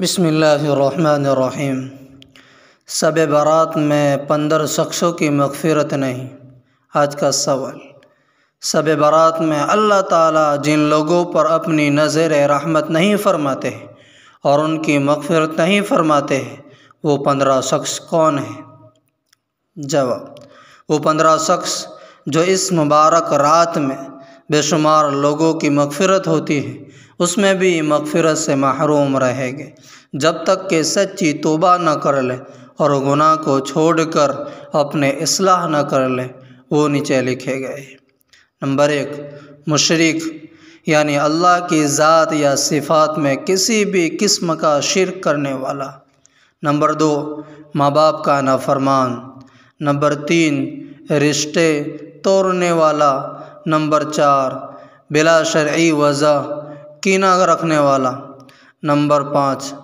बसमीम सब बारात में पंद्रह शख्सों की मगफ़रत नहीं आज का सवाल सब बारात में अल्लाह ताला जिन लोगों पर अपनी नज़र रहमत नहीं फरमाते और उनकी मगफ़रत नहीं फरमाते वो पंद्रह शख्स कौन है जवाब वो पंद्रह शख्स जो इस मुबारक रात में बेशुमार लोगों की मगफ़रत होती है उसमें भी मगफ़रत से महरूम रहेंगे जब तक कि सच्ची तोबा न कर लें और गुनाह को छोड़कर अपने असलाह न कर लें वो नीचे लिखे गए नंबर एक मशरक यानी अल्लाह की ज़ात या सिफात में किसी भी किस्म का शिर करने वाला नंबर दो माँ बाप का नाफरमान नंबर तीन रिश्ते तोड़ने वाला नंबर चार बिला शर्य वज़ा कीना रखने वाला नंबर पाँच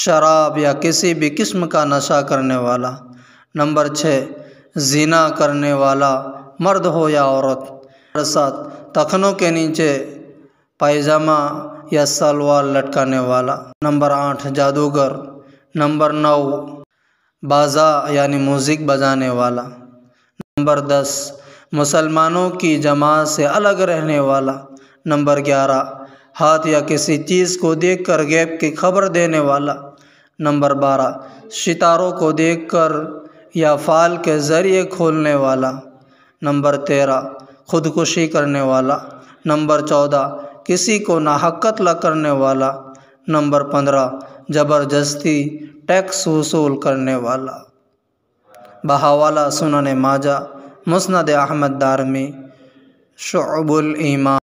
शराब या किसी भी किस्म का नशा करने वाला नंबर छः जीना करने वाला मर्द हो या औरत नंबर सात तखनों के नीचे पायजामा या सलवार लटकाने वाला नंबर आठ जादूगर नंबर नौ बाजा यानी म्यूज़िक बजाने वाला नंबर दस मुसलमानों की जमात से अलग रहने वाला नंबर ग्यारह हाथ या किसी चीज़ को देखकर गैप की खबर देने वाला नंबर बारह सितारों को देखकर या फाल के ज़रिए खोलने वाला नंबर तेरह खुदकुशी करने वाला नंबर चौदह किसी को नाहक कत्ल करने वाला नंबर पंद्रह ज़बरदस्ती टैक्स वसूल करने वाला बहावाला सुनने माजा मुस्नद अहमद दार में शुअबुल